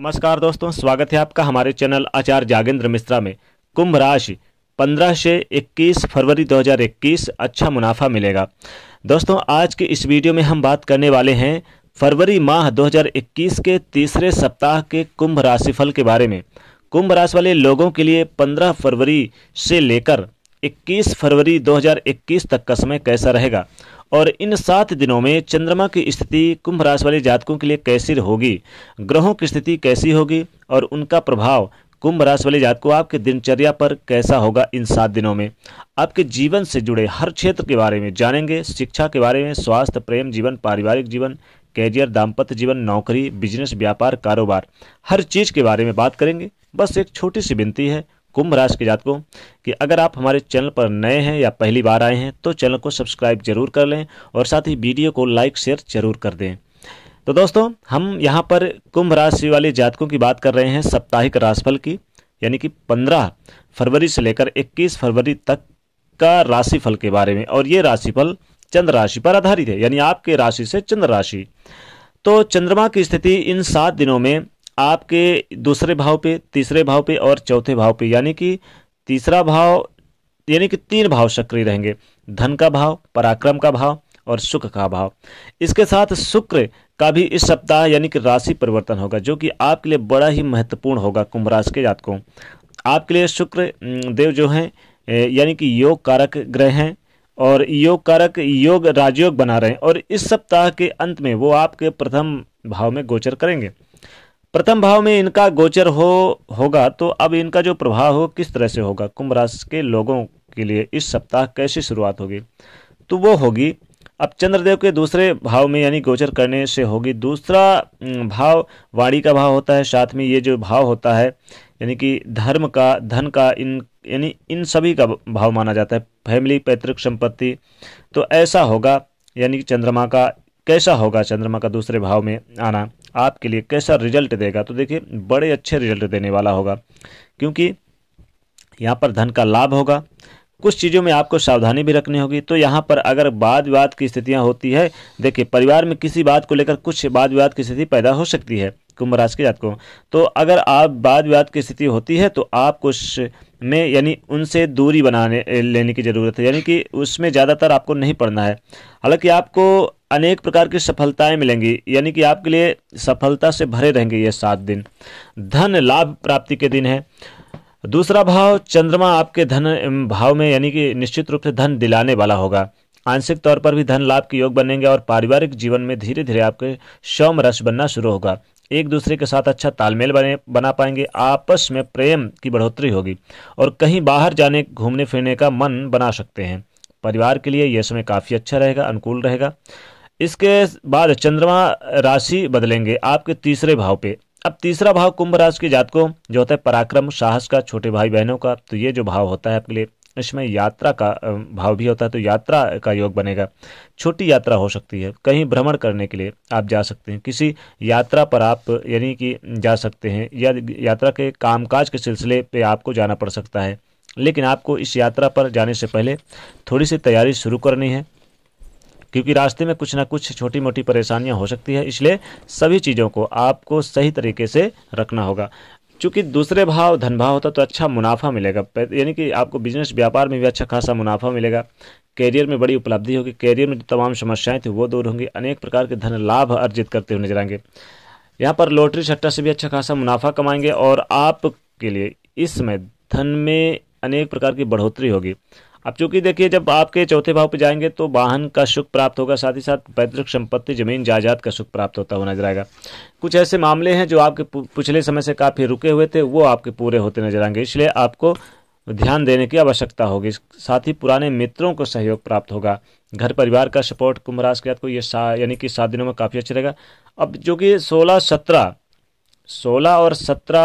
नमस्कार दोस्तों स्वागत है आपका हमारे चैनल आचार्य जागेंद्र मिश्रा में कुंभ राशि 15 से 21 फरवरी 2021 अच्छा मुनाफा मिलेगा दोस्तों आज के इस वीडियो में हम बात करने वाले हैं फरवरी माह 2021 के तीसरे सप्ताह के कुंभ राशिफल के बारे में कुंभ राशि वाले लोगों के लिए 15 फरवरी से लेकर 21 फरवरी 2021 तक का समय कैसा रहेगा और इन सात दिनों में चंद्रमा की स्थिति कुंभ राशि वाले जातकों के लिए कैसी होगी ग्रहों की स्थिति कैसी होगी और उनका प्रभाव कुंभ राशि वाले जातकों आपके दिनचर्या पर कैसा होगा इन सात दिनों में आपके जीवन से जुड़े हर क्षेत्र के बारे में जानेंगे शिक्षा के बारे में स्वास्थ्य प्रेम जीवन पारिवारिक जीवन कैरियर दाम्पत्य जीवन नौकरी बिजनेस व्यापार कारोबार हर चीज़ के बारे में बात करेंगे बस एक छोटी सी विनती है कुंभ राशि के जातकों कि अगर आप हमारे चैनल पर नए हैं या पहली बार आए हैं तो चैनल को सब्सक्राइब जरूर कर लें और साथ ही वीडियो को लाइक शेयर जरूर कर दें तो दोस्तों हम यहाँ पर कुंभ राशि वाले जातकों की बात कर रहे हैं साप्ताहिक राशिफल की यानी कि 15 फरवरी से लेकर 21 फरवरी तक का राशिफल के बारे में और ये राशिफल चंद्र राशि पर आधारित है यानी आपके राशि से चंद्र राशि तो चंद्रमा की स्थिति इन सात दिनों में आपके दूसरे भाव पे तीसरे भाव पे और चौथे भाव पे यानी कि तीसरा भाव यानी कि तीन भाव सक्रिय रहेंगे धन का भाव पराक्रम का भाव और सुख का भाव इसके साथ शुक्र का भी इस सप्ताह यानी कि राशि परिवर्तन होगा जो कि आपके लिए बड़ा ही महत्वपूर्ण होगा कुंभ राशि के जातकों आपके लिए शुक्र देव जो हैं यानी कि योग कारक ग्रह हैं और योग कारक योग राजयोग बना रहे हैं और इस सप्ताह के अंत में वो आपके प्रथम भाव में गोचर करेंगे प्रथम भाव में इनका गोचर हो होगा तो अब इनका जो प्रभाव हो किस तरह से होगा कुंभ राशि के लोगों के लिए इस सप्ताह कैसी शुरुआत होगी तो वो होगी अब चंद्रदेव के दूसरे भाव में यानी गोचर करने से होगी दूसरा भाव वाणी का भाव होता है साथ में ये जो भाव होता है यानी कि धर्म का धन का इन यानी इन सभी का भाव माना जाता है फैमिली पैतृक संपत्ति तो ऐसा होगा यानी कि चंद्रमा का कैसा होगा चंद्रमा का दूसरे भाव में आना आपके लिए कैसा रिजल्ट देगा तो देखिए बड़े अच्छे रिजल्ट देने वाला होगा क्योंकि यहाँ पर धन का लाभ होगा कुछ चीज़ों में आपको सावधानी भी रखनी होगी तो यहाँ पर अगर वाद विवाद की स्थितियाँ होती है देखिए परिवार में किसी बात को लेकर कुछ वाद विवाद की स्थिति पैदा हो सकती है कुंभ राशि के जातकों तो अगर आप वाद विवाद की स्थिति होती है तो आप कुछ में यानी उनसे दूरी बनाने लेने की ज़रूरत है यानी कि उसमें ज़्यादातर आपको नहीं पढ़ना है हालांकि आपको अनेक प्रकार की सफलताएं मिलेंगी यानी कि आपके लिए सफलता से भरे रहेंगे ये सात दिन धन लाभ प्राप्ति के दिन है दूसरा भाव चंद्रमा आपके धन भाव में यानी कि निश्चित रूप से धन दिलाने वाला होगा आंशिक तौर पर भी धन लाभ के योग बनेंगे और पारिवारिक जीवन में धीरे धीरे आपके सौम रस बनना शुरू होगा एक दूसरे के साथ अच्छा तालमेल बने बना पाएंगे आपस में प्रेम की बढ़ोतरी होगी और कहीं बाहर जाने घूमने फिरने का मन बना सकते हैं परिवार के लिए यह समय काफ़ी अच्छा रहेगा अनुकूल रहेगा इसके बाद चंद्रमा राशि बदलेंगे आपके तीसरे भाव पे अब तीसरा भाव कुंभ राशि के जातकों जो होता है पराक्रम साहस का छोटे भाई बहनों का तो ये जो भाव होता है आपके लिए इसमें यात्रा का भाव भी होता है तो यात्रा का योग बनेगा छोटी यात्रा हो सकती है कहीं भ्रमण करने के लिए आप जा सकते हैं किसी यात्रा पर आप यानी कि जा सकते हैं या यात्रा के कामकाज के सिलसिले पे आपको जाना पड़ सकता है लेकिन आपको इस यात्रा पर जाने से पहले थोड़ी सी तैयारी शुरू करनी है क्योंकि रास्ते में कुछ ना कुछ छोटी मोटी परेशानियाँ हो सकती है इसलिए सभी चीज़ों को आपको सही तरीके से रखना होगा चूंकि दूसरे भाव धन भाव होता तो अच्छा मुनाफा मिलेगा यानी कि आपको बिजनेस व्यापार में भी अच्छा खासा मुनाफा मिलेगा कैरियर में बड़ी उपलब्धि होगी कैरियर में जो तमाम समस्याएं थी वो दूर होंगी अनेक प्रकार के धन लाभ अर्जित करते हुए नजर आएंगे यहाँ पर लॉटरी सट्टा से भी अच्छा खासा मुनाफा कमाएंगे और आपके लिए इस समय धन में अनेक प्रकार की बढ़ोतरी होगी अब चूंकि देखिए जब आपके चौथे भाव पर जाएंगे तो वाहन का सुख प्राप्त होगा साथ ही साथ पैतृक संपत्ति जमीन जायदाद का सुख प्राप्त होता हुआ नजर आएगा कुछ ऐसे मामले हैं जो आपके पिछले समय से काफ़ी रुके हुए थे वो आपके पूरे होते नजर आएंगे इसलिए आपको ध्यान देने की आवश्यकता होगी साथ ही पुराने मित्रों को सहयोग प्राप्त होगा घर परिवार का सपोर्ट कुंभ राशि के आपको ये यानी कि सात दिनों में काफ़ी अच्छा रहेगा अब जो कि सोलह सत्रह सोलह और सत्रह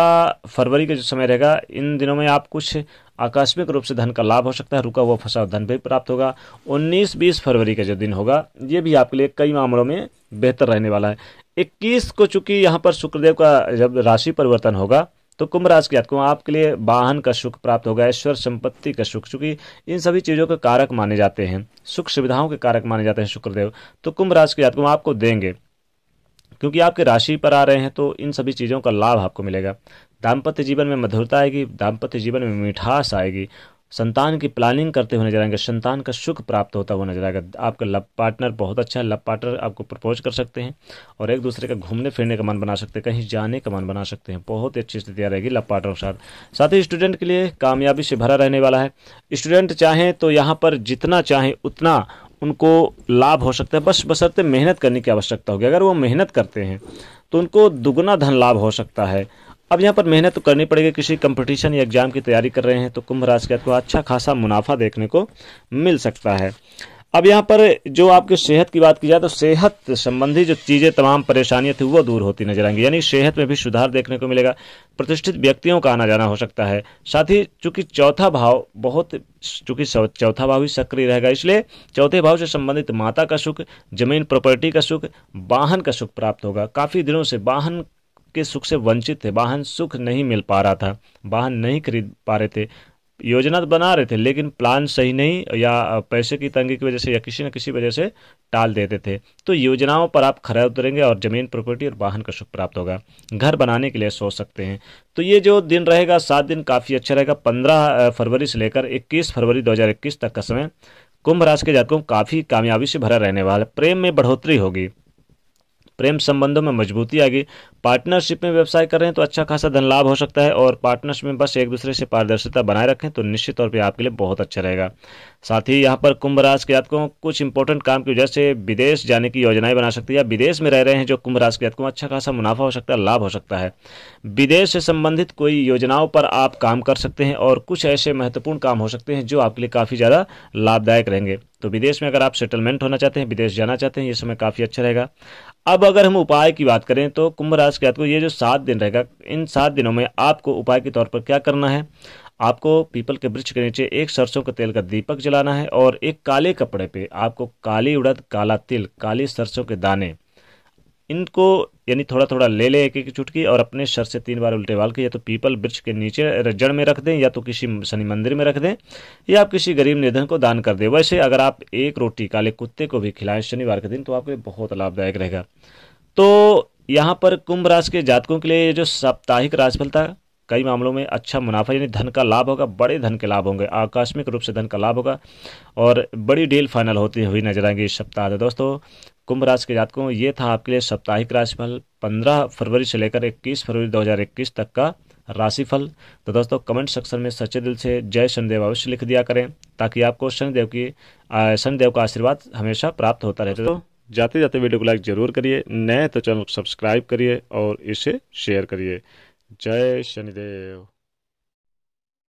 फरवरी का जो समय रहेगा इन दिनों में आप कुछ आकस्मिक रूप से धन का लाभ हो सकता है रुका हुआ फंसा धन भी प्राप्त होगा 19-20 फरवरी का जो दिन होगा ये भी आपके लिए कई मामलों में बेहतर रहने वाला है 21 को चूंकि यहाँ पर शुक्रदेव का जब राशि परिवर्तन होगा तो कुंभ राशि के जातकों आपके लिए वाहन का सुख प्राप्त होगा ईश्वर संपत्ति का सुख चूंकि इन सभी चीज़ों के कारक माने जाते हैं सुख सुविधाओं के कारक माने जाते हैं शुक्रदेव तो कुंभ राशि के जातकों आपको देंगे क्योंकि आपके राशि पर आ रहे हैं तो इन सभी चीज़ों का लाभ आपको मिलेगा दाम्पत्य जीवन में मधुरता आएगी दाम्पत्य जीवन में मिठास आएगी संतान की प्लानिंग करते हुए नजर आएंगे संतान का सुख प्राप्त होता हुआ नजर आएगा आपका लव पार्टनर बहुत अच्छा है लव पार्टनर आपको प्रपोज कर सकते हैं और एक दूसरे का घूमने फिरने का मन बना सकते हैं कहीं जाने का मन बना सकते हैं बहुत ही अच्छी स्थितियाँ रहेगी लव पार्टनर के साथ साथ ही स्टूडेंट के लिए कामयाबी से भरा रहने वाला है स्टूडेंट चाहें तो यहाँ पर जितना चाहें उतना उनको लाभ हो सकता है बस बसरते मेहनत करने की आवश्यकता होगी अगर वो मेहनत करते हैं तो उनको दुगुना धन लाभ हो सकता है अब यहाँ पर मेहनत तो करनी पड़ेगी किसी कंपटीशन या एग्ज़ाम की तैयारी कर रहे हैं तो कुंभ राशि के को अच्छा खासा मुनाफा देखने को मिल सकता है अब यहाँ पर जो आपकी सेहत की बात की जाए तो सेहत संबंधी जो चीज़ें तमाम परेशानियाँ थी वो दूर होती नजर आएंगी यानी सेहत में भी सुधार देखने को मिलेगा प्रतिष्ठित व्यक्तियों का आना जाना हो सकता है साथ ही चूंकि चौथा भाव बहुत चूंकि चौथा भाव ही सक्रिय रहेगा इसलिए चौथे भाव से संबंधित माता का सुख जमीन प्रॉपर्टी का सुख वाहन का सुख प्राप्त होगा काफ़ी दिनों से वाहन के सुख से वंचित थे वाहन सुख नहीं मिल पा रहा था वाहन नहीं खरीद पा रहे थे योजना तो बना रहे थे लेकिन प्लान सही नहीं या पैसे की तंगी की वजह से या किसी न किसी वजह से टाल देते थे तो योजनाओं पर आप खरा उतरेंगे और ज़मीन प्रॉपर्टी और वाहन का सुख प्राप्त होगा घर बनाने के लिए सोच सकते हैं तो ये जो दिन रहेगा सात दिन काफ़ी अच्छा रहेगा पंद्रह फरवरी से लेकर इक्कीस फरवरी दो तक का समय कुंभ राशि के जातकों काफ़ी कामयाबी से भरा रहने वाला प्रेम में बढ़ोतरी होगी प्रेम संबंधों में मजबूती आएगी पार्टनरशिप में व्यवसाय कर रहे हैं तो अच्छा खासा धन लाभ हो सकता है और पार्टनरशिप में बस एक दूसरे से पारदर्शिता बनाए रखें तो निश्चित तौर पर आपके लिए बहुत अच्छा रहेगा साथ ही यहाँ पर कुंभ राशि के जातकों कुछ इंपॉर्टेंट काम की वजह से विदेश जाने की योजनाएं बना सकती है विदेश में रह रहे हैं जो कुंभ राशि के जातकों अच्छा खासा मुनाफा हो सकता है लाभ हो सकता है विदेश से संबंधित कोई योजनाओं पर आप काम कर सकते हैं और कुछ ऐसे महत्वपूर्ण काम हो सकते हैं जो आपके लिए काफ़ी ज़्यादा लाभदायक रहेंगे तो विदेश में अगर आप सेटलमेंट होना चाहते हैं विदेश जाना चाहते हैं ये समय काफ़ी अच्छा रहेगा अब अगर हम उपाय की बात करें तो कुंभ राशि के को ये जो सात दिन रहेगा इन सात दिनों में आपको उपाय के तौर पर क्या करना है आपको पीपल के वृक्ष के नीचे एक सरसों के तेल का दीपक जलाना है और एक काले कपड़े पे आपको काली उड़द काला तिल काली सरसों के दाने इनको यानी थोड़ा थोड़ा ले ले एक एक चुटकी और अपने सर से तीन बार उल्टे बाल के या तो पीपल वृक्ष के नीचे जड़ में रख दें या तो किसी शनि मंदिर में रख दें या आप किसी गरीब निधन को दान कर दें वैसे अगर आप एक रोटी काले कुत्ते को भी खिलाएं शनिवार के दिन तो आपके लिए बहुत लाभदायक रहेगा तो यहाँ पर कुंभ राशि के जातकों के लिए जो साप्ताहिक राशिफल था कई मामलों में अच्छा मुनाफा यानी धन का लाभ होगा बड़े धन के लाभ होंगे आकस्मिक रूप से धन का लाभ होगा और बड़ी डील फाइनल होती हुई नजर आएंगे इस सप्ताह दोस्तों कुंभ राशि के जातकों ये था आपके लिए साप्ताहिक राशिफल 15 फरवरी से लेकर 21 फरवरी 2021 तक का राशिफल तो दोस्तों कमेंट सेक्शन में सच्चे दिल से जय शनिदेव अवश्य लिख दिया करें ताकि आपको शनिदेव की शनिदेव का आशीर्वाद हमेशा प्राप्त होता रहे तो जाते जाते वीडियो को लाइक जरूर करिए नए तो चैनल को सब्सक्राइब करिए और इसे शेयर करिए जय शनिदेव